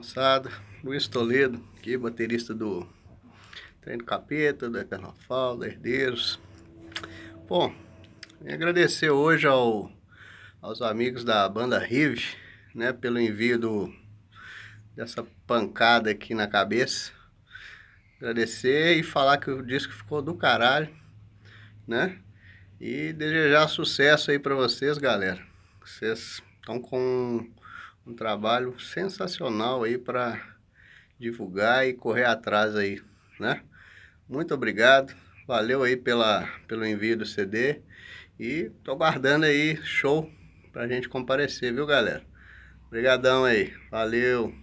Moçada, Luiz Toledo, aqui, baterista do Treino Capeta, do Eternofal, da Herdeiros. Bom, agradecer hoje ao, aos amigos da banda Rive, né, pelo envio do, dessa pancada aqui na cabeça. Agradecer e falar que o disco ficou do caralho, né? E desejar sucesso aí para vocês, galera. Vocês estão com um trabalho sensacional aí para divulgar e correr atrás aí, né? Muito obrigado, valeu aí pela, pelo envio do CD e tô guardando aí show pra gente comparecer, viu galera? Obrigadão aí, valeu!